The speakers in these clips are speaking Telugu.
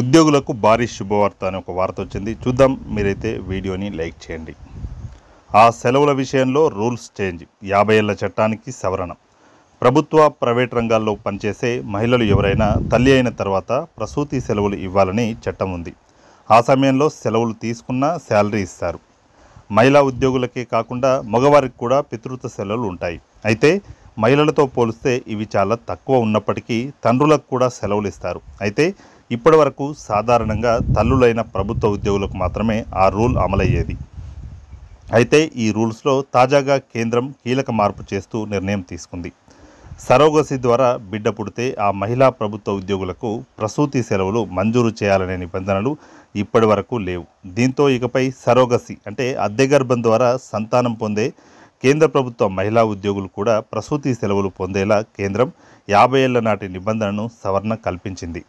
ఉద్యోగులకు భారీ శుభవార్త అనే ఒక వార్త వచ్చింది చూద్దాం మీరైతే వీడియోని లైక్ చేయండి ఆ సెలవుల విషయంలో రూల్స్ చేంజ్ యాభై ఏళ్ల చట్టానికి సవరణ ప్రభుత్వ ప్రైవేట్ రంగాల్లో పనిచేసే మహిళలు ఎవరైనా తల్లి అయిన తర్వాత ప్రసూతి సెలవులు ఇవ్వాలని చట్టం ఉంది ఆ సమయంలో సెలవులు తీసుకున్న శాలరీ ఇస్తారు మహిళా ఉద్యోగులకే కాకుండా మగవారికి కూడా పితృత్వ సెలవులు ఉంటాయి అయితే మహిళలతో పోలిస్తే ఇవి చాలా తక్కువ ఉన్నప్పటికీ తండ్రులకు కూడా సెలవులు ఇస్తారు అయితే ఇప్పటివరకు సాధారణంగా తల్లులైన ప్రభుత్వ ఉద్యోగులకు మాత్రమే ఆ రూల్ అమలయ్యేది అయితే ఈ రూల్స్లో తాజాగా కేంద్రం కీలక మార్పు చేస్తూ నిర్ణయం తీసుకుంది సరోగసి ద్వారా బిడ్డ పుడితే ఆ మహిళా ప్రభుత్వ ఉద్యోగులకు ప్రసూతి సెలవులు మంజూరు చేయాలనే నిబంధనలు ఇప్పటి వరకు లేవు దీంతో ఇకపై సరోగసి అంటే అద్దె గర్భం ద్వారా సంతానం పొందే కేంద్ర ప్రభుత్వ మహిళా ఉద్యోగులు కూడా ప్రసూతి సెలవులు పొందేలా కేంద్రం యాభై ఏళ్ల నాటి నిబంధనను సవరణ కల్పించింది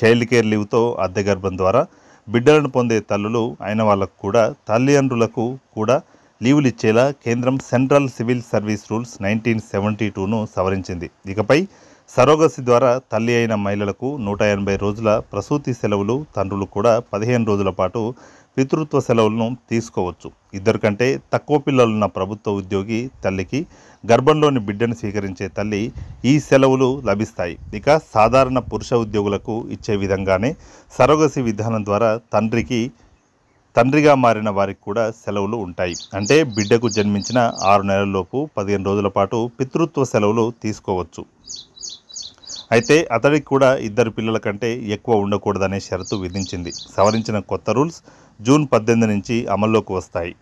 చైల్డ్ కేర్ లీవ్తో అద్దె గర్భం ద్వారా బిడ్డలను పొందే తల్లులు అయిన వాళ్ళకు కూడా తల్లిదండ్రులకు కూడా లీవులు ఇచ్చేలా కేంద్రం central civil service rules nineteen seventy టూను సవరించింది ఇకపై సరోగసి ద్వారా తల్లి అయిన మహిళలకు నూట ఎనభై రోజుల ప్రసూతి సెలవులు తండ్రులు కూడా పదిహేను రోజుల పాటు పితృత్వ సెలవులను తీసుకోవచ్చు ఇద్దరు కంటే తక్కువ పిల్లలున్న ప్రభుత్వ ఉద్యోగి తల్లికి గర్భంలోని బిడ్డను స్వీకరించే తల్లి ఈ సెలవులు లభిస్తాయి ఇక సాధారణ పురుష ఉద్యోగులకు ఇచ్చే విధంగానే సరోగసి విధానం ద్వారా తండ్రికి తండ్రిగా మారిన వారికి కూడా సెలవులు ఉంటాయి అంటే బిడ్డకు జన్మించిన ఆరు నెలల్లోపు పదిహేను రోజుల పాటు పితృత్వ సెలవులు తీసుకోవచ్చు అయితే అతడికి కూడా ఇద్దరు పిల్లల కంటే ఎక్కువ ఉండకూడదనే షరతు విధించింది సవరించిన కొత్త రూల్స్ జూన్ పద్దెనిమిది నుంచి అమల్లోకి వస్తాయి